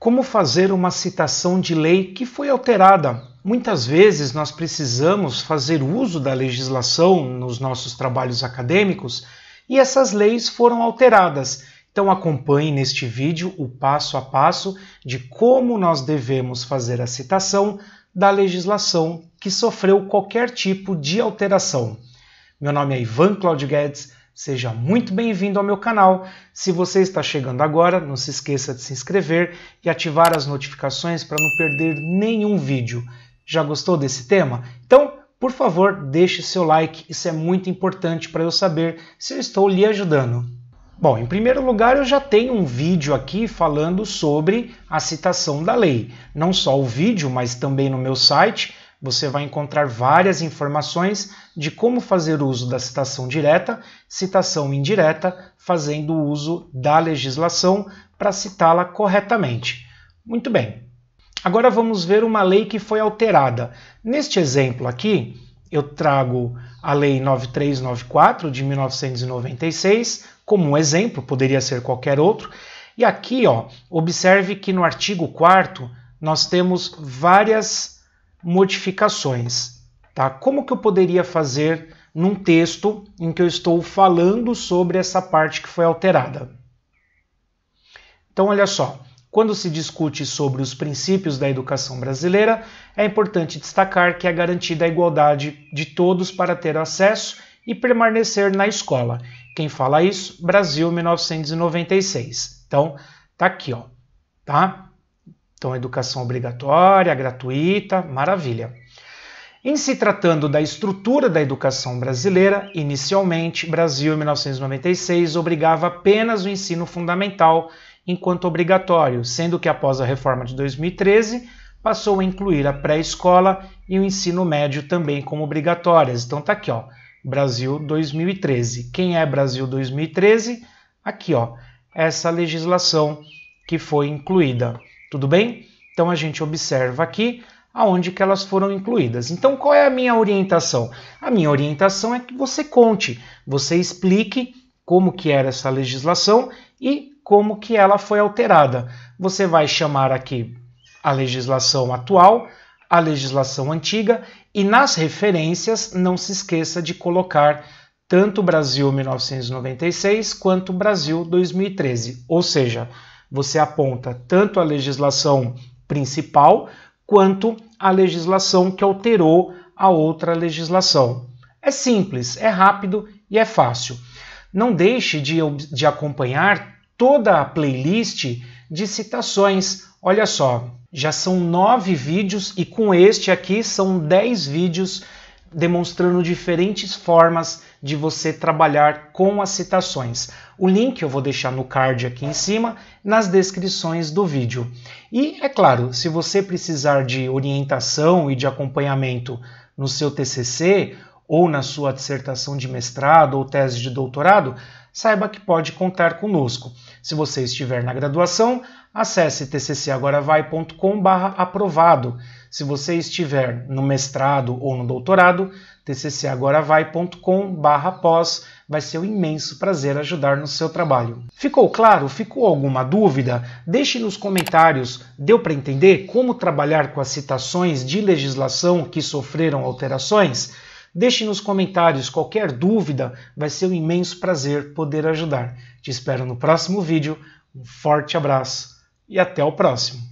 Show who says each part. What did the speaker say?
Speaker 1: como fazer uma citação de lei que foi alterada. Muitas vezes nós precisamos fazer uso da legislação nos nossos trabalhos acadêmicos e essas leis foram alteradas. Então acompanhe neste vídeo o passo a passo de como nós devemos fazer a citação da legislação que sofreu qualquer tipo de alteração. Meu nome é Ivan Claudio Guedes Seja muito bem-vindo ao meu canal. Se você está chegando agora, não se esqueça de se inscrever e ativar as notificações para não perder nenhum vídeo. Já gostou desse tema? Então, por favor, deixe seu like, isso é muito importante para eu saber se eu estou lhe ajudando. Bom, em primeiro lugar, eu já tenho um vídeo aqui falando sobre a citação da lei. Não só o vídeo, mas também no meu site você vai encontrar várias informações de como fazer uso da citação direta, citação indireta, fazendo uso da legislação para citá-la corretamente. Muito bem. Agora vamos ver uma lei que foi alterada. Neste exemplo aqui, eu trago a Lei 9394 de 1996 como um exemplo, poderia ser qualquer outro. E aqui, ó, observe que no artigo 4 nós temos várias modificações. Tá? Como que eu poderia fazer num texto em que eu estou falando sobre essa parte que foi alterada? Então, olha só. Quando se discute sobre os princípios da educação brasileira, é importante destacar que é garantida a igualdade de todos para ter acesso e permanecer na escola. Quem fala isso? Brasil 1996. Então, tá aqui, ó, tá? Então, educação obrigatória, gratuita, maravilha. Em se tratando da estrutura da educação brasileira, inicialmente, Brasil, em 1996, obrigava apenas o ensino fundamental enquanto obrigatório, sendo que após a reforma de 2013, passou a incluir a pré-escola e o ensino médio também como obrigatórias. Então tá aqui, ó, Brasil 2013. Quem é Brasil 2013? Aqui, ó, essa legislação que foi incluída. Tudo bem? Então a gente observa aqui aonde que elas foram incluídas. Então qual é a minha orientação? A minha orientação é que você conte, você explique como que era essa legislação e como que ela foi alterada. Você vai chamar aqui a legislação atual, a legislação antiga e nas referências não se esqueça de colocar tanto Brasil 1996 quanto Brasil 2013, ou seja, você aponta tanto a legislação principal quanto a legislação que alterou a outra legislação. É simples, é rápido e é fácil. Não deixe de, de acompanhar toda a playlist de citações. Olha só, já são nove vídeos e com este aqui são dez vídeos demonstrando diferentes formas de você trabalhar com as citações. O link eu vou deixar no card aqui em cima, nas descrições do vídeo. E, é claro, se você precisar de orientação e de acompanhamento no seu TCC, ou na sua dissertação de mestrado ou tese de doutorado, saiba que pode contar conosco. Se você estiver na graduação, acesse tccagoravai.com.br aprovado Se você estiver no mestrado ou no doutorado, tccagoravai.com.br pós Vai ser um imenso prazer ajudar no seu trabalho. Ficou claro? Ficou alguma dúvida? Deixe nos comentários. Deu para entender como trabalhar com as citações de legislação que sofreram alterações? Deixe nos comentários qualquer dúvida, vai ser um imenso prazer poder ajudar. Te espero no próximo vídeo. Um forte abraço e até o próximo!